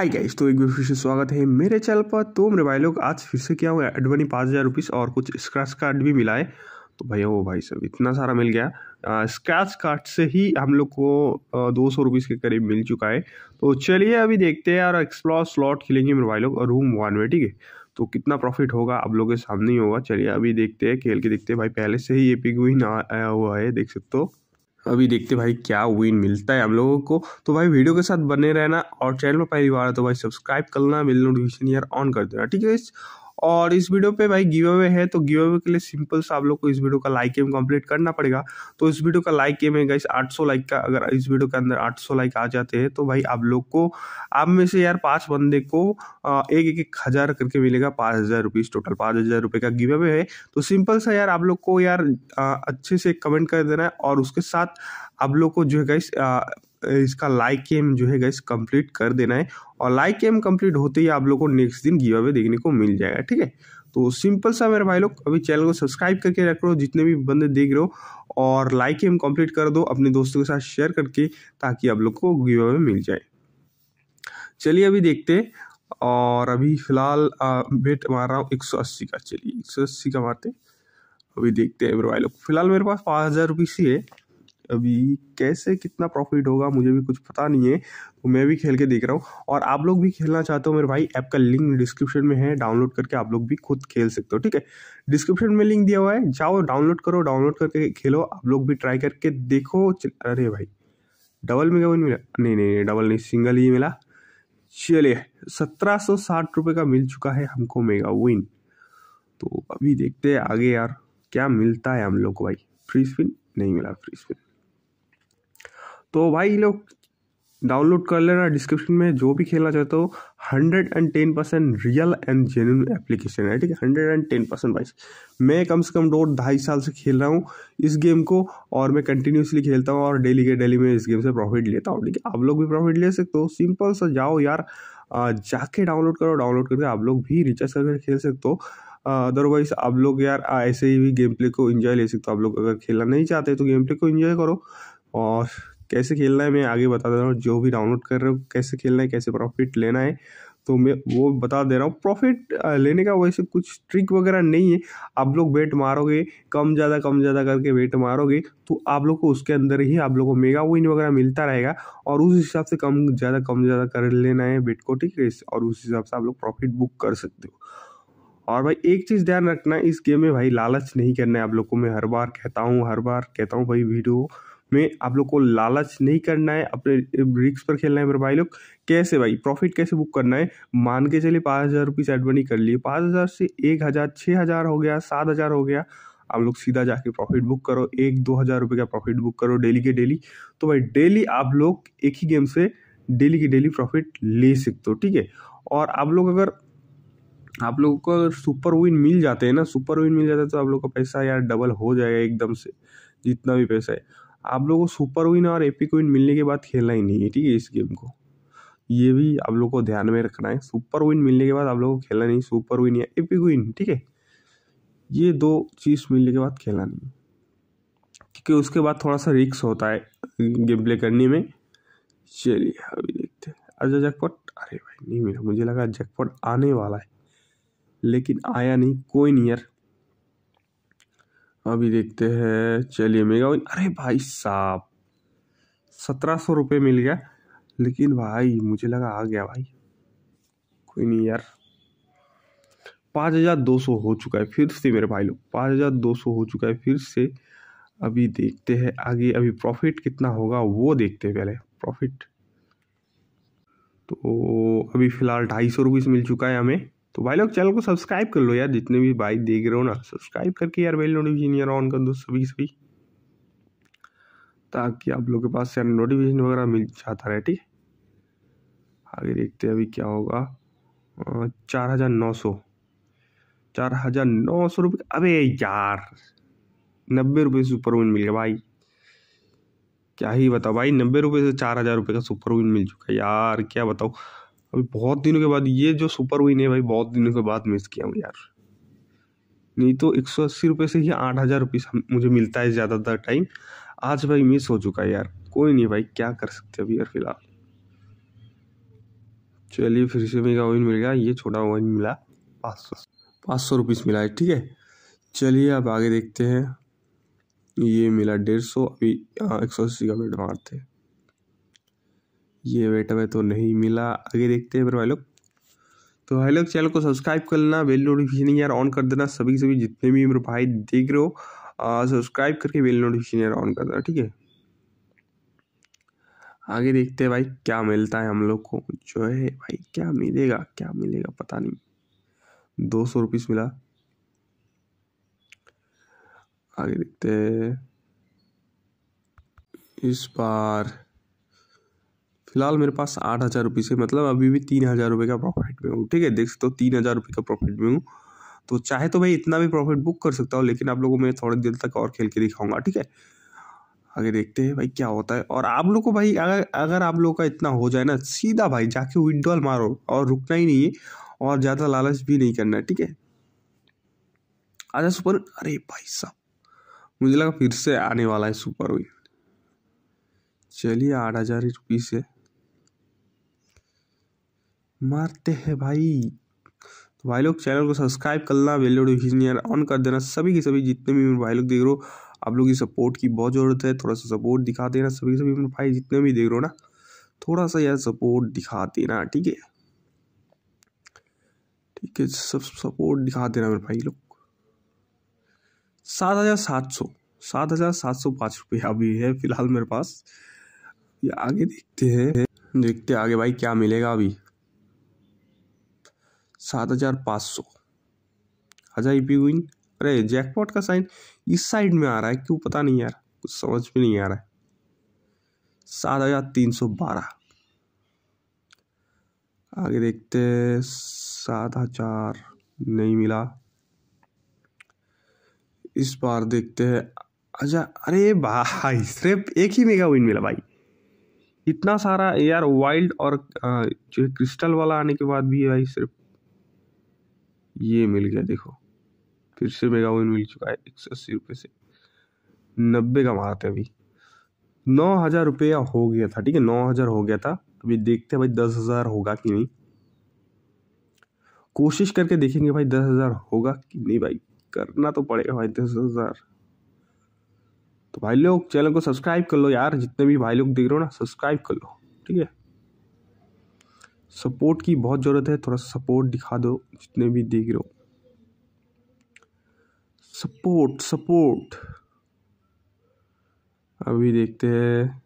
hi guys तो एक बार फिर से स्वागत है मेरे चैनल पर तो मेरे भाई लोग आज फिर से क्या हुआ एडवनी पाँच हज़ार रुपीज़ और कुछ स्क्रैच कार्ड भी मिला है तो भैया वो भाई सब इतना सारा मिल गया स्क्रैच कार्ड से ही हम लोग को दो सौ रुपीज़ के करीब मिल चुका है तो चलिए अभी देखते हैं यार एक्सप्लोर स्लॉट खेलेंगे मेरे भाई लोग रूम वन में ठीक है तो कितना प्रॉफिट होगा आप लोगों के सामने ही होगा चलिए अभी देखते हैं खेल के देखते हैं भाई पहले से ही ये पिग हुई ना आया हुआ है देख सकते हो अभी देखते भाई क्या विन मिलता है हम लोगों को तो भाई वीडियो के साथ बने रहना और चैनल पर पहली बार तो भाई सब्सक्राइब करना बिल नोटिफिकेशन यार ऑन कर देना ठीक है और इस वीडियो पे भाई गिव अवे है तो गिव अवे के लिए सिंपल सा आप लोग को इस वीडियो का लाइक एम कंप्लीट करना पड़ेगा तो इस वीडियो का लाइक एम है गाइस 800 लाइक का अगर इस वीडियो के अंदर 800 लाइक आ जाते हैं तो भाई आप लोग को आप में से यार पाँच बंदे को एक एक एक हज़ार करके मिलेगा पाँच हज़ार रुपीज़ टोटल पाँच हज़ार रुपये का गिव अवे है तो सिंपल सा यार आप लोग को यार अच्छे से कमेंट कर देना है और उसके साथ आप लोग को जो है गाइस इसका लाइक एम जो है गैस कंप्लीट कर देना है और लाइक एम कंप्लीट होते ही आप लोग को नेक्स्ट दिन गिव अवे देखने को मिल जाएगा ठीक है तो सिंपल सा मेरे भाई लोग अभी चैनल को सब्सक्राइब करके रख लो जितने भी बंदे देख रहे हो और लाइक एम कंप्लीट कर दो अपने दोस्तों के साथ शेयर करके ताकि आप लोग को गिव अवे मिल जाए चलिए अभी देखते और अभी फिलहाल वेट मार रहा हूँ एक सौ अस्सी का चलिए एक सौ अस्सी का मारते अभी देखते हैं मेरे भाई लोग फिलहाल मेरे पास पाँच हज़ार रुपीज़ ही है अभी कैसे कितना प्रॉफिट होगा मुझे भी कुछ पता नहीं है तो मैं भी खेल के देख रहा हूँ और आप लोग भी खेलना चाहते हो मेरे भाई ऐप का लिंक डिस्क्रिप्शन में है डाउनलोड करके आप लोग भी खुद खेल सकते हो ठीक है डिस्क्रिप्शन में लिंक दिया हुआ है जाओ डाउनलोड करो डाउनलोड करके खेलो आप लोग भी ट्राई करके देखो अरे भाई डबल में क्या मिला नहीं नहीं डबल नहीं सिंगल ही मिला चलिए सत्रह सौ साठ रुपये का मिल चुका है हमको मेगा विन तो अभी देखते हैं आगे यार क्या मिलता है हम लोग को भाई फ्री स्पिन नहीं मिला फ्री स्पिन तो भाई लोग डाउनलोड कर लेना डिस्क्रिप्शन में जो भी खेलना चाहते हो hundred and ten percent real and genuine application है ठीक है हंड्रेड एंड टेन परसेंट भाई मैं कम से कम दो ढाई साल से खेल रहा हूँ इस गेम को और मैं कंटिन्यूसली खेलता हूँ और डेली के डेली मैं इस गेम से प्रॉफिट लेता हूँ ठीक है आप लोग भी प्रॉफिट ले सकते हो सिंपल सा जाओ यार जाके डाउनलोड करो डाउनलोड करके आप लोग भी रिचार्ज करके खेल सकते हो अदरवाइज आप लोग यार ऐसे ही भी गेम प्ले को इन्जॉय ले सकते हो आप लोग अगर खेलना नहीं चाहते तो गेम प्ले को इन्जॉय करो और कैसे खेलना है मैं आगे बता दे रहा हूँ जो भी डाउनलोड कर रहे हो कैसे खेलना है कैसे प्रॉफिट लेना है तो मैं वो बता दे रहा हूँ प्रॉफिट लेने का वैसे कुछ ट्रिक वगैरह नहीं है आप लोग वेट मारोगे कम ज़्यादा कम ज़्यादा करके वेट मारोगे तो आप लोग को उसके अंदर ही आप लोग को मेगा विन वगैरह मिलता रहेगा और उस हिसाब से कम ज़्यादा कम ज़्यादा कर लेना है वेट को ठीक है और उस हिसाब से आप लोग प्रॉफिट बुक कर सकते हो और भाई एक चीज़ ध्यान रखना इस गेम में भाई लालच नहीं करना है आप लोग को मैं हर बार कहता हूँ हर बार कहता हूँ भाई वीडियो में आप लोग को लालच नहीं करना है अपने रिक्स पर खेलना है मेरे भाई लोग कैसे भाई प्रॉफिट कैसे बुक करना है मान के चलिए पाँच हज़ार रुपीज़ एडमनी कर लिए पाँच हज़ार से एक हज़ार छः हज़ार हो गया सात हज़ार हो गया आप लोग सीधा जाके प्रॉफिट बुक करो एक दो हज़ार रुपये का प्रॉफिट बुक करो डेली के डेली तो भाई डेली आप लोग एक ही गेम से डेली के डेली प्रॉफिट ले सकते हो ठीक है और आप लोग अगर आप लोगों को अगर सुपर विन मिल जाते हैं ना सुपर विन मिल जाता है तो आप लोग का पैसा यार डबल हो जाएगा एकदम से जितना भी पैसा है आप लोगों को सुपर विन और एपिक विन मिलने के बाद खेलना ही नहीं है ठीक है इस गेम को ये भी आप लोग को ध्यान में रखना है सुपर विन मिलने के बाद आप लोगों को खेलना नहीं सुपर विन या एपिक विन ठीक है ये दो चीज़ मिलने के बाद खेलना नहीं क्योंकि उसके बाद थोड़ा सा रिक्स होता है गेम प्ले करने में चलिए अभी देखते हैं अच्छा जैकपॉट अरे भाई नहीं मिला मुझे लगा जैकपॉट आने वाला है लेकिन आया नहीं कोई नहीं यार अभी देखते हैं चलिए मेगा विन अरे भाई साहब सत्रह सौ रुपये मिल गया लेकिन भाई मुझे लगा आ गया भाई कोई नहीं यार पाँच हज़ार दो सौ हो चुका है फिर से मेरे भाई लोग पाँच हज़ार दो सौ हो चुका है फिर से अभी देखते हैं आगे अभी प्रॉफिट कितना होगा वो देखते हैं पहले प्रॉफिट तो अभी फ़िलहाल ढाई सौ रुपीज़ मिल चुका है हमें तो भाई लोग चैनल को सब्सक्राइब कर लो यार जितने भी भाई देख रहे हो ना सब्सक्राइब करके यार बेल नोटिफिकेशन यार ऑन कर दो सभी सभी ताकि आप लोग के पास यार नोटिफिकेशन वगैरह मिल जाता रहे ठीक आगे देखते हैं अभी क्या होगा चार हज़ार नौ सौ चार हज़ार नौ सौ रुपये अबे यार नब्बे रुपये सुपर विन मिल गया भाई क्या ही बताओ भाई नब्बे रुपये से चार हज़ार रुपये का सुपर विन मिल चुका है यार क्या बताओ अभी बहुत दिनों के बाद ये जो सुपर विन है भाई बहुत दिनों के बाद मिस किया हूँ यार नहीं तो एक सौ अस्सी रुपये से ही आठ हज़ार रुपये मुझे मिलता है ज़्यादातर टाइम आज भाई मिस हो चुका है यार कोई नहीं भाई क्या कर सकते अभी यार फिलहाल चलिए फिर से मेगा ऑयल मिल गया ये छोटा ओइन मिला पाँच सौ पाँच सौ रुपीस मिला है ठीक है चलिए अब आगे देखते हैं ये मिला डेढ़ सौ अभी हाँ, एक सौ अस्सी का वेट मारते हैं ये बेटा भाई तो नहीं मिला आगे देखते हैं फिर भाई लोग तो भाई लोग चैनल को सब्सक्राइब कर लेना बेल नोटिफिकेशन यार ऑन कर देना सभी सभी जितने भी मेरे भाई देख रहे हो सब्सक्राइब करके बेल नोटिफिकेशन यार ऑन कर देना ठीक है आगे देखते हैं भाई क्या मिलता है हम लोग को जो है भाई क्या मिलेगा क्या मिलेगा पता नहीं दो सौ रुपीस मिला आगे देखते हैं इस बार फिलहाल मेरे पास आठ हज़ार रुपये से मतलब अभी भी तीन हज़ार रुपये का प्रॉफिट में हूँ ठीक है देख सकते हो तीन हज़ार रुपये का प्रॉफिट में हूँ तो चाहे तो भाई इतना भी प्रॉफिट बुक कर सकता हूँ लेकिन आप लोगों को मैं थोड़ी देर तक और खेल के दिखाऊंगा ठीक है आगे देखते हैं भाई क्या होता है और आप लोग को भाई अगर अगर आप लोग का इतना हो जाए ना सीधा भाई जाके विड्रॉल मारो और रुकना ही नहीं है और ज़्यादा लालच भी नहीं करना है ठीक है आजा सुपर अरे भाई साहब मुझे लगा फिर से आने वाला है सुपर विन चलिए आठ हज़ार रुपीज़ है मारते हैं भाई तो भाई लोग चैनल को सब्सक्राइब करना बेल नोटिफिकेशन ऑन कर देना सभी के सभी जितने भी भाई लोग देख रहे हो आप लोग की सपोर्ट की बहुत ज़रूरत है थोड़ा सा सपोर्ट दिखा देना सभी सभी भाई जितने भी देख रहे हो ना थोड़ा सा यार सपोर्ट दिखा देना ठीक है ठीक है सब सपोर्ट दिखा देना मेरे भाई लोग सात हज़ार सात सौ सात हज़ार सात सौ पाँच रुपये अभी है फिलहाल मेरे पास ये आगे देखते हैं देखते आगे भाई क्या मिलेगा अभी सात हज़ार पाँच सौ हजाई पी विन अरे जैकपॉट का साइन इस साइड में आ रहा है क्यों पता नहीं यार कुछ समझ में नहीं आ रहा है सात हजार तीन सौ बारह आगे देखते सात हजार नहीं मिला इस बार देखते हैं अच्छा अरे भाई सिर्फ एक ही मेगा विन मिला भाई इतना सारा यार वाइल्ड और जो क्रिस्टल वाला आने के बाद भी भाई सिर्फ ये मिल गया देखो फिर से मेगा वन मिल चुका है एक सौ अस्सी रुपये से नब्बे का मारा था अभी नौ हज़ार रुपया हो गया था ठीक है नौ हज़ार हो गया था अभी देखते हैं भाई दस हज़ार होगा कि नहीं कोशिश करके देखेंगे भाई दस हज़ार होगा कि नहीं भाई करना तो पड़ेगा भाई दस हज़ार तो भाई लोग चैनल को सब्सक्राइब कर लो यार जितने भी भाई लोग देख रहे हो ना सब्सक्राइब कर लो ठीक है सपोर्ट की बहुत ज़रूरत है थोड़ा सपोर्ट दिखा दो जितने भी देख रहे हो सपोर्ट सपोर्ट अभी देखते हैं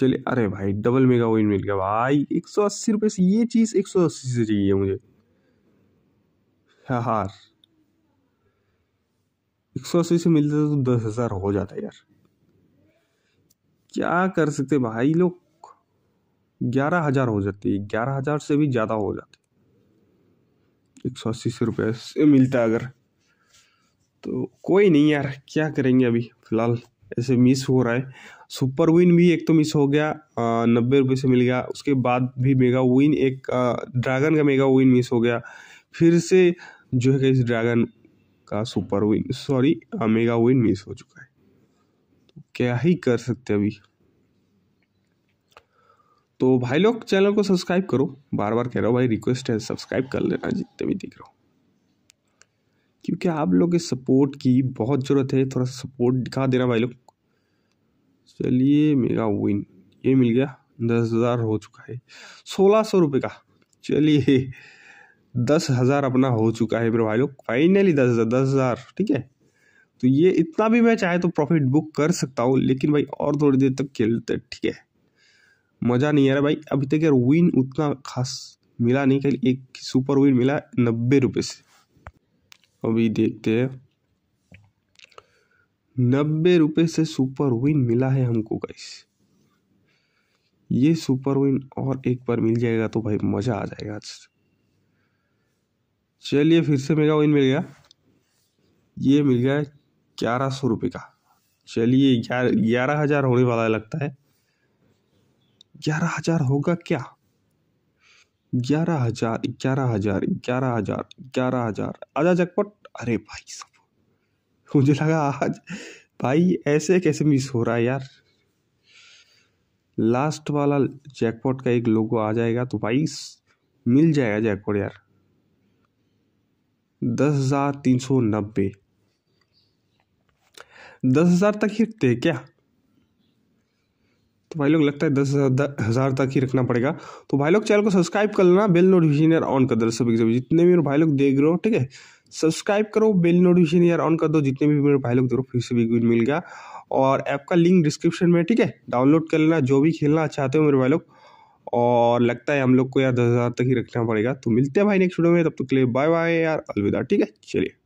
चलिए अरे भाई डबल मेगा वो मिल गया भाई एक सौ अस्सी रुपये से ये चीज़ एक सौ अस्सी से चाहिए मुझे हार एक सौ अस्सी से मिलता तो दस हज़ार हो जाता यार क्या कर सकते भाई लोग ग्यारह हज़ार हो जाती है ग्यारह हज़ार से भी ज़्यादा हो जाती एक सौ अस्सी से रुपये से मिलता है अगर तो कोई नहीं यार क्या करेंगे अभी फ़िलहाल ऐसे मिस हो रहा है सुपर विन भी एक तो मिस हो गया नब्बे रुपये से मिल गया उसके बाद भी मेगा विन एक ड्रैगन का मेगा विन मिस हो गया फिर से जो है इस ड्रैगन का super win sorry mega win miss हो चुका है तो क्या ही कर सकते अभी तो भाई लोग चैनल को सब्सक्राइब करो बार बार कह रहा हो भाई रिक्वेस्ट है सब्सक्राइब कर लेना जितने भी दिख रहे हो क्योंकि आप लोग के सपोर्ट की बहुत ज़रूरत है थोड़ा सपोर्ट दिखा देना भाई लोग चलिए मेरा विन ये मिल गया दस हज़ार हो चुका है सोलह सौ रुपये का चलिए दस हज़ार अपना हो चुका है मेरे भाई लोग फाइनली दस हज़ार दस हज़ार ठीक है तो ये इतना भी मैं चाहे तो प्रॉफिट बुक कर सकता हूँ लेकिन भाई और थोड़ी देर तक खेलते ठीक है मज़ा नहीं आ रहा भाई अभी तक यार विन उतना खास मिला नहीं कल एक सुपर विन मिला नब्बे रुपये से अभी देखते हैं नब्बे रुपये से सुपर विन मिला है हमको गाइस ये सुपर विन और एक बार मिल जाएगा तो भाई मज़ा आ जाएगा आज चलिए फिर से मेगा विन मिल गया ये मिल गया ग्यारह सौ रुपये का चलिए ग्यारह ग्यारह हज़ार होने वाला लगता है ग्यारह हजार होगा क्या ग्यारह हजार ग्यारह हजार ग्यारह हजार ग्यारह हजार आजा जगपट अरे भाई सब मुझे लगा आज भाई ऐसे कैसे मिस हो रहा है यार लास्ट वाला जैकपॉट का एक लोगो आ जाएगा तो भाई मिल जाएगा जैकपॉट यार दस हजार तीन सौ नब्बे दस हजार तक हिटते थे क्या तो भाई लोग लगता है दस हज़ार तक ही रखना पड़ेगा तो भाई लोग चैनल को सब्सक्राइब कर लेना बेल नोटिफिकेशन यार ऑन कर दो सभी सभी जितने भी मेरे भाई लोग देख रहे हो ठीक है सब्सक्राइब करो बेल नोटिफिकेशन यार ऑन कर दो जितने भी मेरे भाई लोग देख रहे हो फिर से भी मिल गया और ऐप का लिंक डिस्क्रिप्शन में ठीक है डाउनलोड कर लेना जो भी खेलना चाहते हो मेरे भाई लोग और लगता है हम लोग को यार दस हज़ार तक ही रखना पड़ेगा तो मिलते हैं भाई नेक्स्ट वीडियो में तब तक के लिए बाय बाय यार अलविदा ठीक है चलिए